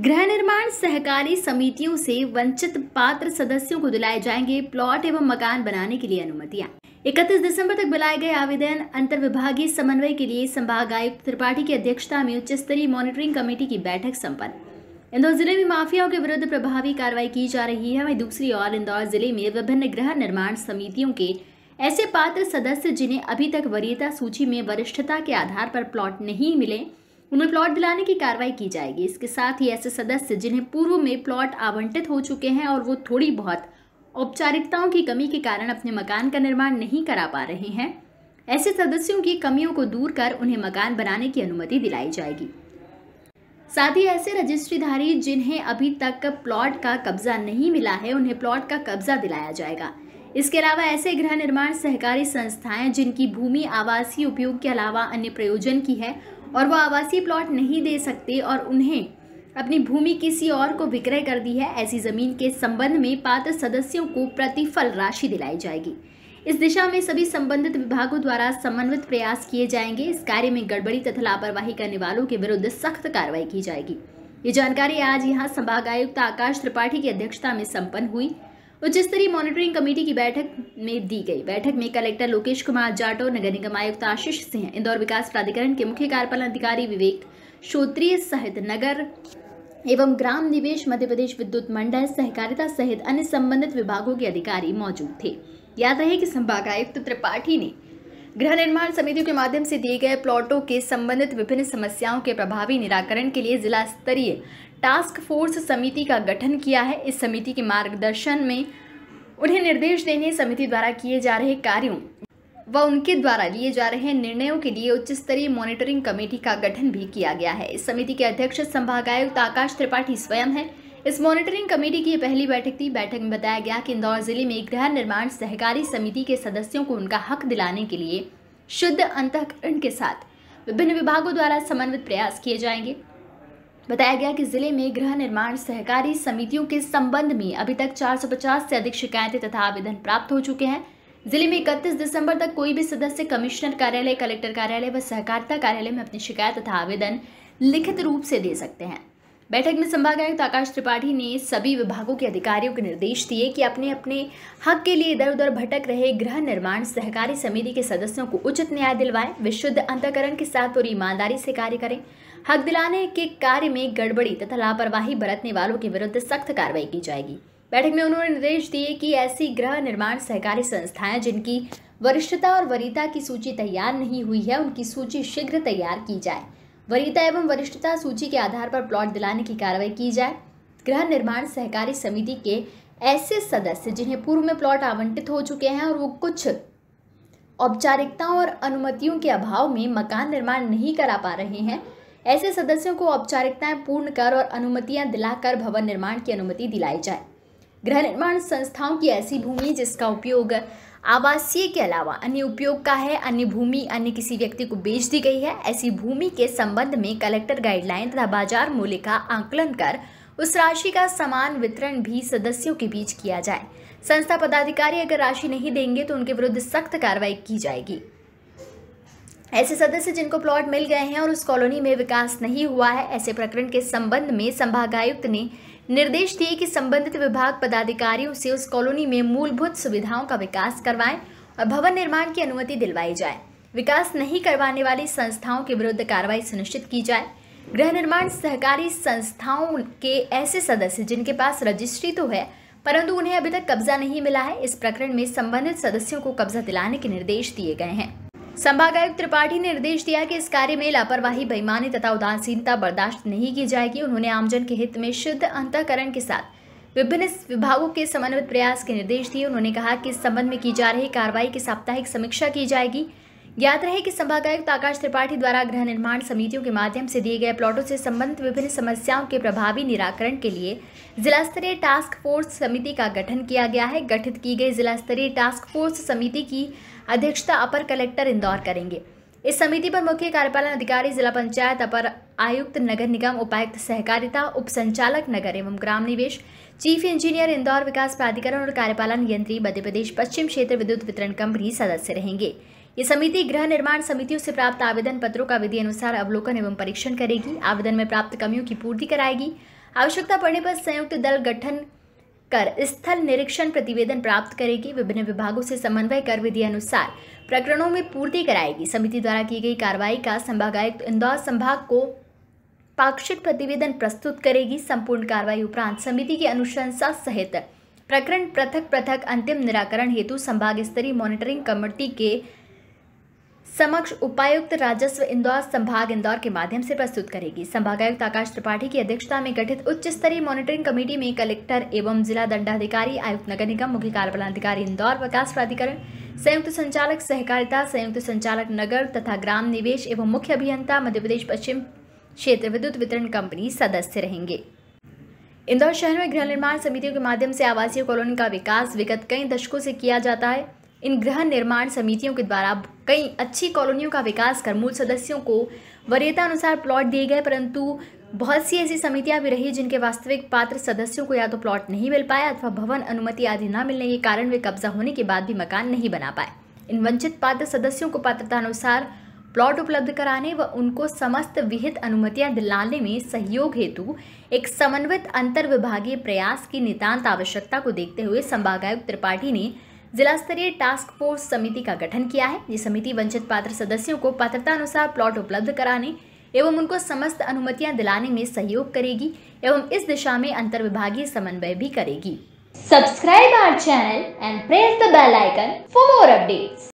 गृह निर्माण सहकारी समितियों से वंचित पात्र सदस्यों को दिलाए जाएंगे प्लॉट एवं मकान बनाने के लिए अनुमतियां 31 दिसंबर तक बुलाए गए आवेदन अंतर विभागीय समन्वय के लिए संभाग आयुक्त त्रिपाठी की अध्यक्षता में उच्च स्तरीय मॉनिटरिंग कमेटी की बैठक संपन्न इंदौर जिले में माफियाओं के विरुद्ध प्रभावी कार्रवाई की जा रही है वहीं दूसरी ओर इंदौर जिले में विभिन्न गृह निर्माण समितियों के ऐसे पात्र सदस्य जिन्हें अभी तक वरीयता सूची में वरिष्ठता के आधार पर प्लॉट नहीं मिले उन्हें प्लॉट दिलाने की कार्रवाई की जाएगी इसके साथ ही ऐसे सदस्य जिन्हें पूर्व में प्लॉट आवंटित हो चुके हैं और वो थोड़ी बहुत औपचारिकताओं की कमी के कारण अपने मकान का निर्माण नहीं करा पा रहे हैं ऐसे सदस्यों की कमियों को दूर कर उन्हें मकान बनाने की अनुमति दिलाई जाएगी साथ ही ऐसे रजिस्ट्रीधारी जिन्हें अभी तक प्लॉट का कब्जा नहीं मिला है उन्हें प्लॉट का कब्जा दिलाया जाएगा इसके अलावा ऐसे गृह निर्माण सहकारी संस्थाएं जिनकी भूमि आवासीय उपयोग के अलावा अन्य प्रयोजन की है और वो आवासीय प्लॉट नहीं दे सकते और उन्हें अपनी भूमि किसी और को विक्रय कर दी है ऐसी जमीन के संबंध में पात्र सदस्यों को प्रतिफल राशि दिलाई जाएगी इस दिशा में सभी संबंधित विभागों द्वारा समन्वित प्रयास किए जाएंगे इस कार्य में गड़बड़ी तथा लापरवाही करने वालों के विरुद्ध सख्त कार्रवाई की जाएगी ये जानकारी आज यहाँ संभागायुक्त आकाश त्रिपाठी की अध्यक्षता में संपन्न हुई उच्च स्तरीय मॉनिटरिंग कमेटी की बैठक में दी गई बैठक में कलेक्टर लोकेश कुमार जाटो नगर निगम आयुक्त आशीष सिंह इंदौर विकास प्राधिकरण के मुख्य कार्यपालन अधिकारी विवेक श्रोत्रिय सहित नगर एवं ग्राम निवेश मध्य प्रदेश विद्युत मंडल सहकारिता सहित अन्य संबंधित विभागों के अधिकारी मौजूद थे याद रहे कि संभाग आयुक्त त्रिपाठी ने गृह निर्माण समितियों के माध्यम से दिए गए प्लॉटों के संबंधित विभिन्न समस्याओं के प्रभावी निराकरण के लिए जिला स्तरीय टास्क फोर्स समिति का गठन किया है इस समिति के मार्गदर्शन में उन्हें निर्देश देने समिति द्वारा किए जा रहे कार्यों व उनके द्वारा लिए जा रहे निर्णयों के लिए उच्च स्तरीय मॉनिटरिंग कमेटी का गठन भी किया गया है इस समिति के अध्यक्ष संभागायुक्त आकाश त्रिपाठी स्वयं है इस मॉनिटरिंग कमेटी की पहली बैठक थी बैठक में बताया गया कि इंदौर जिले में गृह निर्माण सहकारी समिति के सदस्यों को उनका हक दिलाने के लिए शुद्ध अंतकरण के साथ विभिन्न विभागों द्वारा समन्वित प्रयास किए जाएंगे बताया गया कि जिले में गृह निर्माण सहकारी समितियों के संबंध में अभी तक 450 से अधिक शिकायतें तथा आवेदन प्राप्त हो चुके हैं जिले में इकतीस दिसंबर तक कोई भी सदस्य कमिश्नर कार्यालय कलेक्टर कार्यालय व सहकारिता कार्यालय में अपनी शिकायत तथा आवेदन लिखित रूप से दे सकते हैं बैठक में संभागायुक्त आकाश त्रिपाठी ने सभी विभागों के अधिकारियों के निर्देश दिए कि अपने अपने हक के लिए इधर उधर भटक रहे गृह निर्माण सहकारी समिति के सदस्यों को उचित न्याय दिलवाएं विशुद्ध अंतकरण के साथ और ईमानदारी से कार्य करें हक दिलाने के कार्य में गड़बड़ी तथा लापरवाही बरतने वालों के विरुद्ध सख्त कार्रवाई की जाएगी बैठक में उन्होंने निर्देश दिए कि ऐसी गृह निर्माण सहकारी संस्थाएं जिनकी वरिष्ठता और वरीयता की सूची तैयार नहीं हुई है उनकी सूची शीघ्र तैयार की जाए वरीयता एवं वरिष्ठता सूची के आधार पर प्लॉट दिलाने की कार्रवाई की जाए गृह निर्माण सहकारी समिति के ऐसे सदस्य जिन्हें पूर्व में प्लॉट आवंटित हो चुके हैं और वो कुछ औपचारिकताओं और अनुमतियों के अभाव में मकान निर्माण नहीं करा पा रहे हैं ऐसे सदस्यों को औपचारिकताएं पूर्ण कर और अनुमतियां दिलाकर भवन निर्माण की अनुमति दिलाई जाए गृह निर्माण संस्थाओं की ऐसी भूमि जिसका उपयोग आवासीय के अलावा अन्य उपयोग का है अन्य भूमि अन्य किसी व्यक्ति को बेच दी गई है ऐसी भूमि के संबंध में कलेक्टर गाइडलाइन तथा बाजार मूल्य का आंकलन कर उस राशि का समान वितरण भी सदस्यों के बीच किया जाए संस्था पदाधिकारी अगर राशि नहीं देंगे तो उनके विरुद्ध सख्त कार्रवाई की जाएगी ऐसे सदस्य जिनको प्लॉट मिल गए हैं और उस कॉलोनी में विकास नहीं हुआ है ऐसे प्रकरण के संबंध में संभागायुक्त ने निर्देश दिए कि संबंधित विभाग पदाधिकारियों से उस कॉलोनी में मूलभूत सुविधाओं का विकास करवाएं और भवन निर्माण की अनुमति दिलवाई जाए विकास नहीं करवाने वाली संस्थाओं के विरुद्ध कार्रवाई सुनिश्चित की जाए गृह निर्माण सहकारी संस्थाओं के ऐसे सदस्य जिनके पास रजिस्ट्री तो है परंतु उन्हें अभी तक कब्जा नहीं मिला है इस प्रकरण में संबंधित सदस्यों को कब्जा दिलाने के निर्देश दिए गए हैं संभागायुक्त त्रिपाठी ने निर्देश दिया कि इस कार्य में लापरवाही बेईमानी तथा उदासीनता बर्दाश्त नहीं की जाएगी उन्होंने आमजन के हित में शुद्ध अंतकरण के साथ विभिन्न विभागों के समन्वित प्रयास के निर्देश दिए उन्होंने कहा कि इस संबंध में की जा रही कार्रवाई की साप्ताहिक समीक्षा की जाएगी ज्ञात रहे कि संभागायुक्त आकाश त्रिपाठी द्वारा गृह निर्माण समितियों के माध्यम से दिए गए प्लॉटों से संबंधित विभिन्न समस्याओं के प्रभावी निराकरण के लिए जिला स्तरीय टास्क फोर्स समिति का गठन किया गया है गठित की गई जिला स्तरीय टास्क फोर्स समिति की अध्यक्षता अपर कलेक्टर इंदौर करेंगे इस समिति पर मुख्य कार्यपालन अधिकारी जिला पंचायत अपर आयुक्त नगर निगम उपायुक्त सहकारिता उप संचालक नगर एवं ग्राम निवेश चीफ इंजीनियर इंदौर विकास प्राधिकरण और कार्यपालन यंत्री मध्य प्रदेश पश्चिम क्षेत्र विद्युत वितरण कंपनी सदस्य रहेंगे ये समिति गृह निर्माण समितियों से प्राप्त आवेदन पत्रों का विधि अनुसार अवलोकन एवं परीक्षण करेगी आवेदन में प्राप्त कमियों की पूर्ति कराएगी आवश्यकता पड़ने पर संयुक्त दल गठन कर स्थल निरीक्षण प्रतिवेदन प्राप्त करेगी विभिन्न विभागों से समन्वय कर विधि अनुसार प्रकरणों में पूर्ति कराएगी समिति द्वारा की गई कार्रवाई का संभागायुक्त इंदौर संभाग को पाक्षिक प्रतिवेदन प्रस्तुत करेगी संपूर्ण कार्रवाई उपरांत समिति की अनुशंसा सहित प्रकरण पृथक पृथक अंतिम निराकरण हेतु संभाग स्तरीय मॉनिटरिंग कमेटी के समक्ष उपायुक्त राजस्व इंदौर संभाग इंदौर के माध्यम से प्रस्तुत करेगी संभागायुक्त आकाश त्रिपाठी की अध्यक्षता में गठित उच्च स्तरीय मॉनिटरिंग कमेटी में कलेक्टर एवं जिला दंडाधिकारी आयुक्त नगर निगम मुख्य कार्यपालनाधिकारी इंदौर विकास प्राधिकरण संयुक्त संचालक सहकारिता संयुक्त संचालक नगर तथा ग्राम निवेश एवं मुख्य अभियंता मध्यप्रदेश पश्चिम क्षेत्र विद्युत वितरण कंपनी सदस्य रहेंगे इंदौर शहर में गृह निर्माण समितियों के माध्यम से आवासीय कॉलोनी का विकास विगत कई दशकों से किया जाता है इन गृह निर्माण समितियों के द्वारा कई अच्छी कॉलोनियों का विकास कर मूल सदस्यों को वरीयता अनुसार प्लॉट दिए गए परंतु बहुत सी ऐसी समितियां भी रही जिनके वास्तविक पात्र सदस्यों को या तो प्लॉट नहीं मिल पाया अथवा भवन अनुमति आदि न मिलने के कारण वे कब्जा होने के बाद भी मकान नहीं बना पाए इन वंचित पात्र सदस्यों को पात्रता अनुसार प्लॉट उपलब्ध कराने व उनको समस्त विहित अनुमतियां दिलाने में सहयोग हेतु एक समन्वित अंतर विभागीय प्रयास की नितांत आवश्यकता को देखते हुए संभागायुक्त त्रिपाठी ने जिला स्तरीय टास्क फोर्स समिति का गठन किया है ये समिति वंचित पात्र सदस्यों को पात्रता अनुसार प्लॉट उपलब्ध कराने एवं उनको समस्त अनुमतियां दिलाने में सहयोग करेगी एवं इस दिशा में अंतर विभागीय समन्वय भी करेगी subscribe our channel and press the bell icon for more updates.